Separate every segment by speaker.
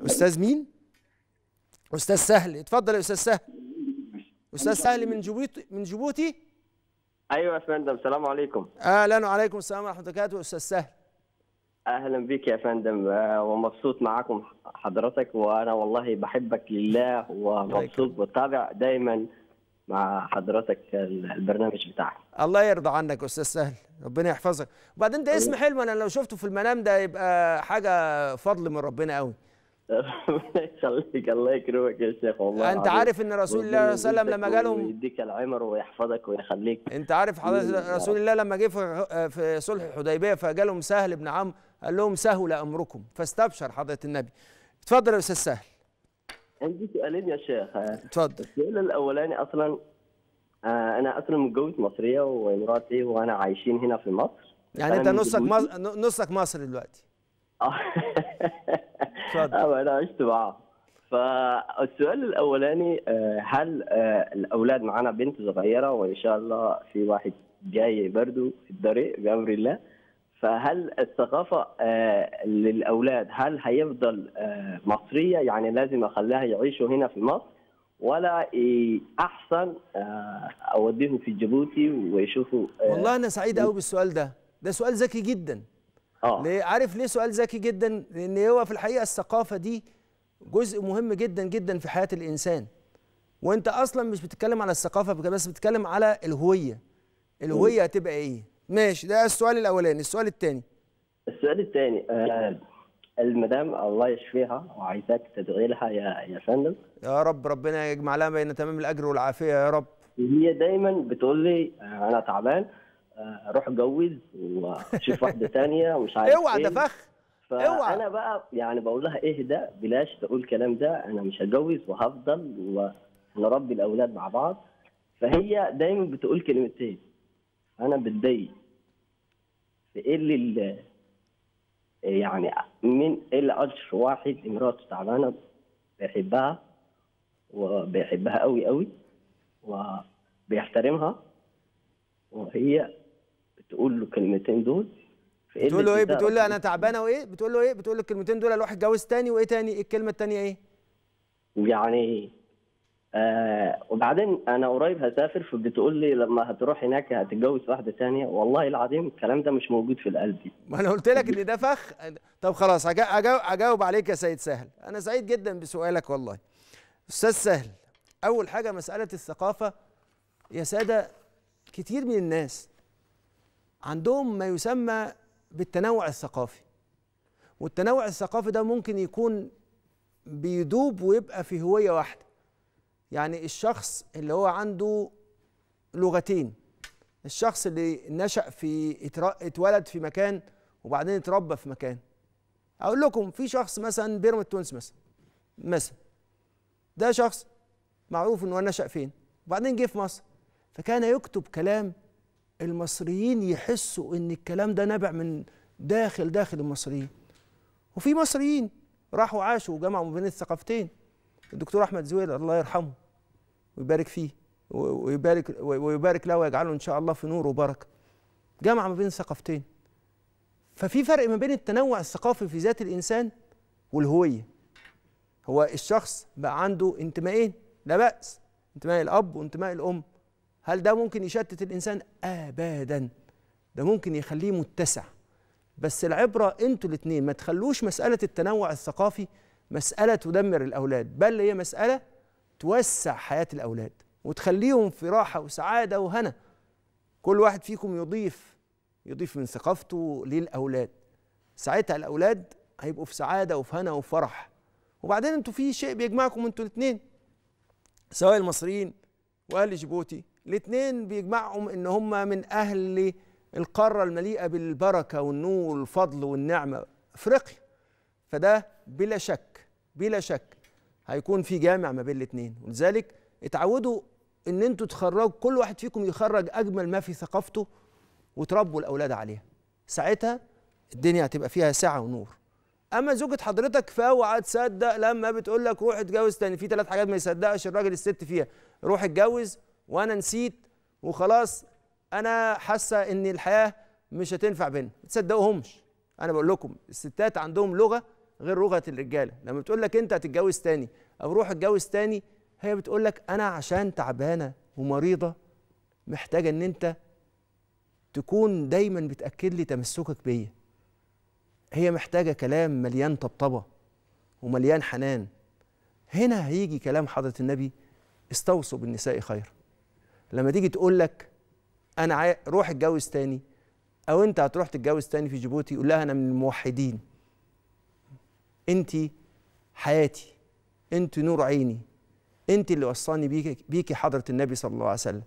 Speaker 1: استاذ مين استاذ سهل اتفضل يا استاذ سهل
Speaker 2: استاذ سهل من
Speaker 1: جيبوتي من جيبوتي
Speaker 2: ايوه يا فندم السلام عليكم
Speaker 1: اهلا وعليكم السلام ورحمه الله وبركاته استاذ سهل
Speaker 2: اهلا بك يا فندم آه، ومبسوط معاكم حضرتك وانا والله بحبك لله ومبسوط بتابع دايما مع حضرتك البرنامج بتاعك الله يرضى عنك استاذ سهل ربنا
Speaker 1: يحفظك وبعدين ده اسم حلو انا لو شفته في المنام ده يبقى حاجه فضل من ربنا قوي
Speaker 2: يخليك الله يكرمك يا شيخ والله انت عارف, ان رسول الله صلى الله عليه وسلم لما جالهم يديك العمر ويحفظك ويخليك انت عارف حضرتك رسول
Speaker 1: الله لما جه في صلح الحديبيه فجالهم سهل بن عمرو قال لهم سهل امركم فاستبشر حضره النبي اتفضل يا استاذ سهل
Speaker 2: عندي سؤالين يا شيخ اتفضل السؤال الاولاني اصلا آه، انا اصلا متجوز مصريه ومراتي وانا عايشين هنا في مصر يعني انت نصك مصر
Speaker 1: نصك مصري دلوقتي اه
Speaker 2: انا عشت معاه فالسؤال الاولاني آه، هل آه، الاولاد معانا بنت صغيره وان شاء الله في واحد جاي برضه في الطريق بامر الله فهل الثقافه آه، للاولاد هل هيفضل مصريه يعني لازم اخليها يعيشوا هنا في مصر ولا احسن اوديهم في جيبوتي ويشوفوا والله انا سعيد قوي
Speaker 1: بالسؤال ده ده سؤال ذكي جدا آه. ليه عارف ليه سؤال ذكي جدا لان هو في الحقيقه الثقافه دي جزء مهم جدا جدا في حياه الانسان وانت اصلا مش بتتكلم على الثقافه بس بتتكلم على الهويه الهويه هتبقى ايه ماشي ده السؤال
Speaker 2: الاولاني السؤال الثاني السؤال الثاني آه المدام الله يشفيها وعايزاك تدعي لها يا يا فندم
Speaker 1: يا رب ربنا يجمع لها بين تمام الاجر والعافيه
Speaker 2: يا رب هي دايما بتقول لي آه، انا تعبان روح اتجوز وشوف واحده ثانيه ومش عارف اوعى ده ايه. فخ اوعى انا بقى يعني بقول لها اهدى بلاش تقول الكلام ده انا مش هتجوز وهفضل ونربي الاولاد مع بعض فهي دايما بتقول كلمتين انا بتضايق في ايه اللي يعني من اللي اجر واحد امراته تعبانه بيحبها وبيحبها قوي قوي وبيحترمها وهي تقول له الكلمتين دول إيه بتقول له ايه بتقول له انا
Speaker 1: تعبانه وايه بتقول له ايه بتقول له الكلمتين دول الواحد اتجوز تاني وايه
Speaker 2: تاني إيه الكلمه التانيه ايه يعني آه وبعدين انا قريب هسافر فبتقول لي لما هتروح هناك هتتجوز واحده تانية والله العظيم الكلام ده مش موجود في دي
Speaker 1: ما انا قلت لك ان ده فخ
Speaker 2: طب خلاص اجاوب عليك يا سيد
Speaker 1: سهل انا سعيد جدا بسؤالك والله استاذ سهل اول حاجه مساله الثقافه يا ساده كتير من الناس عندهم ما يسمى بالتنوع الثقافي والتنوع الثقافي ده ممكن يكون بيدوب ويبقى في هوية واحدة يعني الشخص اللي هو عنده لغتين الشخص اللي نشأ في اتولد في مكان وبعدين اتربى في مكان اقول لكم في شخص مثلا بيرم التونس مثلا مثلا ده شخص معروف انه نشأ فين وبعدين جه في مصر فكان يكتب كلام المصريين يحسوا ان الكلام ده نبع من داخل داخل المصريين وفي مصريين راحوا عاشوا وجمعوا ما بين الثقافتين الدكتور احمد زويل الله يرحمه ويبارك فيه ويبارك ويبارك له ويجعله ان شاء الله في نور وبركه جمع ما بين ثقافتين ففي فرق ما بين التنوع الثقافي في ذات الانسان والهويه هو الشخص بقى عنده انتمائين لا باس انتماء الاب وانتماء الام هل ده ممكن يشتت الانسان ابدا ده ممكن يخليه متسع بس العبره انتوا الاثنين ما تخلوش مساله التنوع الثقافي مساله تدمر الاولاد بل هي مساله توسع حياه الاولاد وتخليهم في راحه وسعاده وهنا كل واحد فيكم يضيف يضيف من ثقافته للاولاد ساعتها الاولاد هيبقوا في سعاده وفي هنا وفرح وبعدين انتوا في شيء بيجمعكم انتوا الاثنين سواء المصريين واهل جيبوتي الاثنين بيجمعهم ان هم من اهل القاره المليئه بالبركه والنور والفضل والنعمه افريقيا فده بلا شك بلا شك هيكون في جامع ما بين الاثنين ولذلك اتعودوا ان انتوا تخرجوا كل واحد فيكم يخرج اجمل ما في ثقافته وتربوا الاولاد عليها ساعتها الدنيا هتبقى فيها سعه ونور اما زوجة حضرتك فاوعى تصدق لما بتقول لك روح اتجوز تاني في ثلاث حاجات ما يصدقش الراجل الست فيها روح اتجوز وانا نسيت وخلاص انا حاسه ان الحياه مش هتنفع بينا ما تصدقوهمش انا بقول لكم الستات عندهم لغه غير لغه الرجاله لما بتقول لك انت هتتجوز تاني او روح اتجوز تاني هي بتقول لك انا عشان تعبانه ومريضه محتاجه ان انت تكون دايما بتاكد لي تمسكك بيا هي محتاجه كلام مليان طبطبه ومليان حنان هنا هيجي كلام حضره النبي استوصوا بالنساء خيرا لما تيجي تقول لك انا روح اتجوز تاني او انت هتروح تتجوز تاني في جيبوتي يقول لها انا من الموحدين انت حياتي انت نور عيني انت اللي وصاني بيك بيكي حضره النبي صلى الله عليه وسلم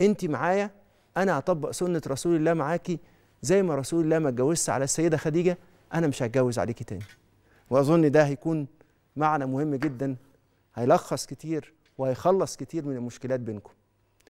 Speaker 1: انت معايا انا هطبق سنه رسول الله معاكي زي ما رسول الله ما اتجوزش على السيده خديجه انا مش هتجوز عليكي تاني واظن ده هيكون معنى مهم جدا هيلخص كتير وهيخلص كتير من المشكلات بينكم